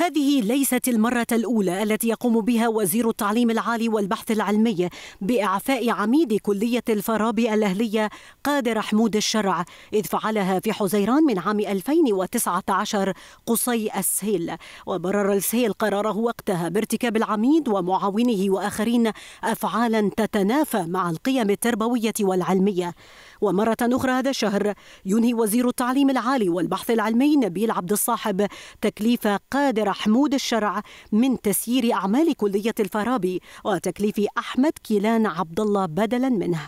هذه ليست المرة الأولى التي يقوم بها وزير التعليم العالي والبحث العلمي بإعفاء عميد كلية الفارابي الأهلية قادر حمود الشرع إذ فعلها في حزيران من عام 2019 قصي السهيل وبرر السهيل قراره وقتها بارتكاب العميد ومعاونه وآخرين أفعالا تتنافى مع القيم التربوية والعلمية ومرة أخرى هذا الشهر ينهي وزير التعليم العالي والبحث العلمي نبيل عبد الصاحب تكليف قادر الدكتور حمود الشرع من تسيير أعمال كلية الفارابي وتكليف أحمد كيلان عبد الله بدلا منه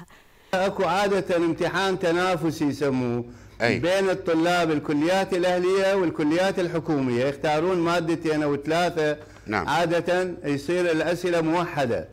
اكو عادة امتحان تنافسي يسموه أي. بين الطلاب الكليات الاهليه والكليات الحكوميه يختارون مادتين او ثلاثه نعم. عادة يصير الاسئله موحده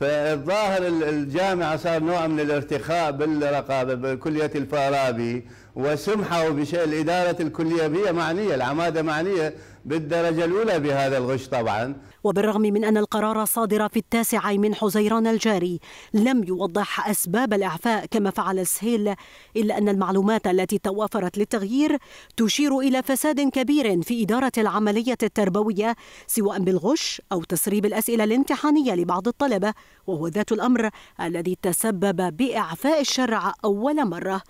فالظاهر الجامعه صار نوع من الارتخاء بالرقابه بكليه الفارابي وسمحوا الإدارة الكلية معنية العمادة معنية بالدرجة الأولى بهذا الغش طبعا وبالرغم من أن القرار صادر في التاسع من حزيران الجاري لم يوضح أسباب الإعفاء كما فعل سهيل إلا أن المعلومات التي توافرت للتغيير تشير إلى فساد كبير في إدارة العملية التربوية سواء بالغش أو تسريب الأسئلة الامتحانية لبعض الطلبة وهو ذات الأمر الذي تسبب بإعفاء الشرع أول مرة